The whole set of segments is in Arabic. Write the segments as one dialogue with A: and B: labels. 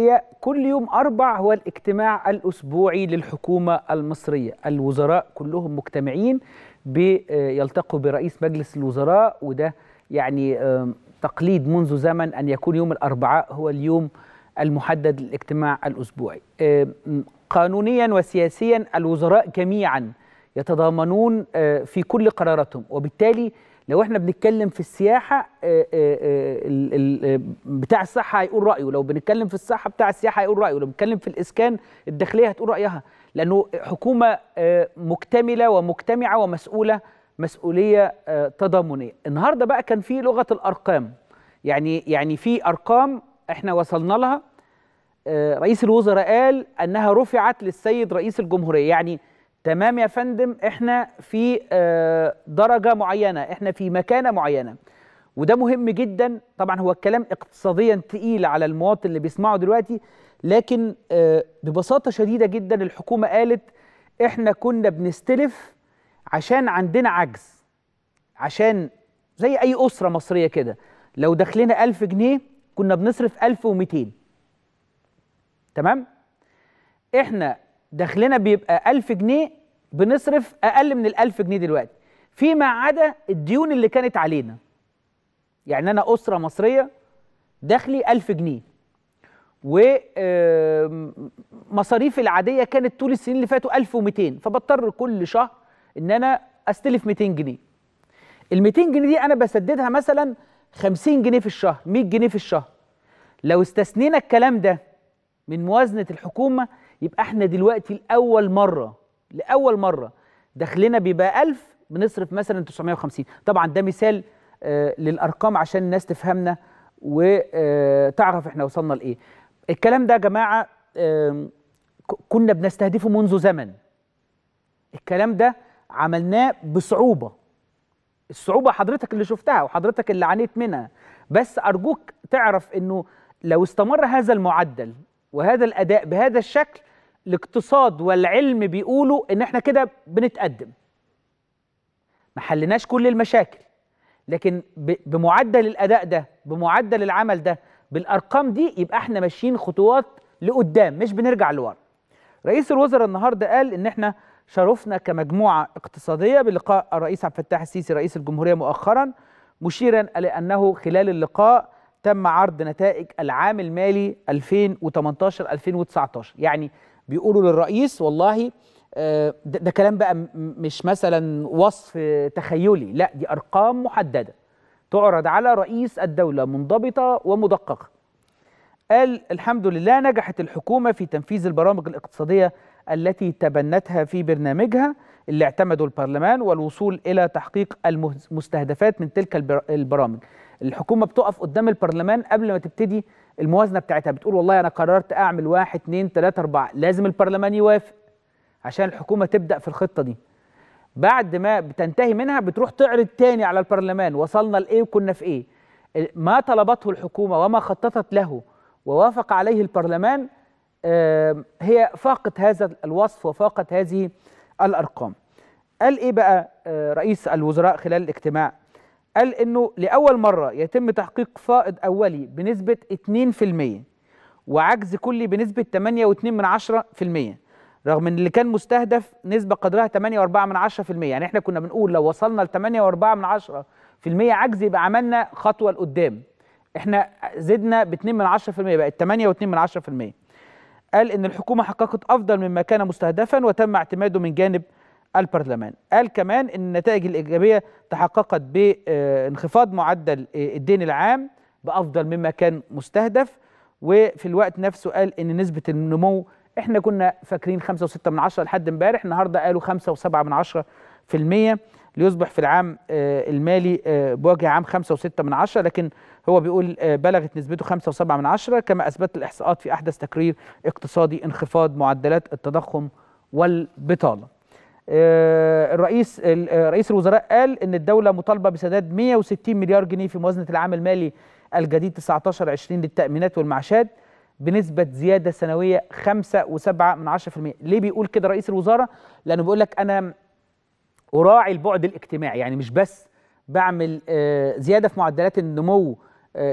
A: هي كل يوم أربع هو الاجتماع الأسبوعي للحكومة المصرية الوزراء كلهم مجتمعين بيلتقوا برئيس مجلس الوزراء وده يعني تقليد منذ زمن أن يكون يوم الأربعاء هو اليوم المحدد للاجتماع الأسبوعي قانونيا وسياسيا الوزراء جميعا يتضامنون آه، في كل قراراتهم وبالتالي لو احنا بنتكلم في السياحه آه، آه، بتاع الصحه هيقول رايه لو بنتكلم في الصحه بتاع السياحه هيقول رايه لو بنتكلم في الاسكان الداخليه هتقول رايها لانه حكومه مكتمله ومجتمعه ومسؤوله مسؤوليه تضامنيه النهارده بقى كان في لغه الارقام يعني يعني في ارقام احنا وصلنا لها رئيس الوزراء قال انها رفعت للسيد رئيس الجمهوريه يعني تمام يا فندم احنا في آه، درجه معينه احنا في مكانه معينه وده مهم جدا طبعا هو الكلام اقتصاديا تقيل على المواطن اللي بيسمعه دلوقتي لكن آه، ببساطه شديده جدا الحكومه قالت احنا كنا بنستلف عشان عندنا عجز عشان زي اي اسره مصريه كده لو دخلنا 1000 جنيه كنا بنصرف 1200 تمام احنا دخلنا بيبقى 1000 جنيه بنصرف اقل من ال 1000 جنيه دلوقتي فيما عدا الديون اللي كانت علينا يعني انا اسره مصريه دخلي 1000 جنيه ومصاريفي العاديه كانت طول السنين اللي فاتوا 1200 فبضطر كل شهر ان انا استلف 200 جنيه ال 200 جنيه دي انا بسددها مثلا 50 جنيه في الشهر 100 جنيه في الشهر لو استثنينا الكلام ده من موازنه الحكومه يبقى احنا دلوقتي لاول مره لاول مره دخلنا بيبقى 1000 بنصرف مثلا 950 طبعا ده مثال آه، للارقام عشان الناس تفهمنا وتعرف آه، احنا وصلنا لايه الكلام ده يا جماعه كنا بنستهدفه منذ زمن الكلام ده عملناه بصعوبه الصعوبه حضرتك اللي شفتها وحضرتك اللي عانيت منها بس ارجوك تعرف انه لو استمر هذا المعدل وهذا الاداء بهذا الشكل الاقتصاد والعلم بيقولوا ان احنا كده بنتقدم ما حلناش كل المشاكل لكن بمعدل الاداء ده بمعدل العمل ده بالارقام دي يبقى احنا ماشيين خطوات لقدام مش بنرجع لورا رئيس الوزراء النهارده قال ان احنا شرفنا كمجموعه اقتصاديه بلقاء الرئيس عبد الفتاح السيسي رئيس الجمهوريه مؤخرا مشيرا الى انه خلال اللقاء تم عرض نتائج العام المالي 2018 2019 يعني بيقولوا للرئيس والله آه، ده كلام بقى مش مثلا وصف تخيلي لا دي ارقام محدده تعرض على رئيس الدوله منضبطه ومدققه قال الحمد لله نجحت الحكومه في تنفيذ البرامج الاقتصاديه التي تبنتها في برنامجها اللي اعتمده البرلمان والوصول الى تحقيق المستهدفات من تلك البرامج الحكومه بتقف قدام البرلمان قبل ما تبتدي الموازنه بتاعتها بتقول والله انا قررت اعمل واحد اتنين تلاته اربعه لازم البرلمان يوافق عشان الحكومه تبدا في الخطه دي بعد ما بتنتهي منها بتروح تعرض تاني على البرلمان وصلنا لايه وكنا في ايه ما طلبته الحكومه وما خططت له ووافق عليه البرلمان هي فاقت هذا الوصف وفاقت هذه الارقام قال ايه بقى آه، رئيس الوزراء خلال الاجتماع قال انه لاول مره يتم تحقيق فائض اولي بنسبه 2% وعجز كلي بنسبه 8.2% رغم ان اللي كان مستهدف نسبه قدرها 8.4 يعني احنا كنا بنقول لو وصلنا ل 8.4 عجز يبقى عملنا خطوه لقدام احنا زدنا ب 2 بقت 8.2% قال ان الحكومه حققت افضل مما كان مستهدفا وتم اعتماده من جانب البرلمان قال كمان ان النتائج الايجابيه تحققت بانخفاض معدل الدين العام بافضل مما كان مستهدف وفي الوقت نفسه قال ان نسبه النمو احنا كنا فاكرين 5.6 من لحد امبارح النهارده قالوا 5.7 من في المية ليصبح في العام آه، المالي آه، بوجه عام 5.6 من لكن هو بيقول آه، بلغت نسبته 5.7 من كما اثبت الاحصاءات في احدث تقرير اقتصادي انخفاض معدلات التضخم والبطاله آه، الرئيس آه، رئيس الوزراء قال ان الدوله مطالبه بسداد 160 مليار جنيه في موازنه العام المالي الجديد 19 20 للتامينات والمعاشات بنسبه زياده سنويه 5.7 ليه بيقول كده رئيس الوزاره لانه بيقول لك انا اراعي البعد الاجتماعي يعني مش بس بعمل آه، زياده في معدلات النمو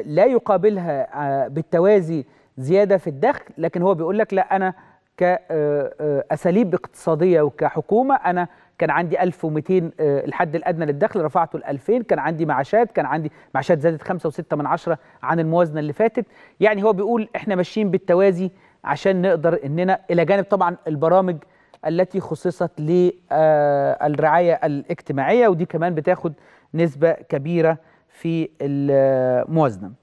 A: لا يقابلها بالتوازي زياده في الدخل لكن هو بيقول لك لا انا كأساليب آه، آه، اقتصادية وكحكومة أنا كان عندي 1200 آه، الحد الادنى للدخل رفعته ل 2000 كان عندي معاشات كان عندي معاشات زادت 5.6 من عشرة عن الموازنه اللي فاتت يعني هو بيقول احنا ماشيين بالتوازي عشان نقدر اننا الى جانب طبعا البرامج التي خصصت للرعايه الاجتماعيه ودي كمان بتاخد نسبه كبيره في الموازنه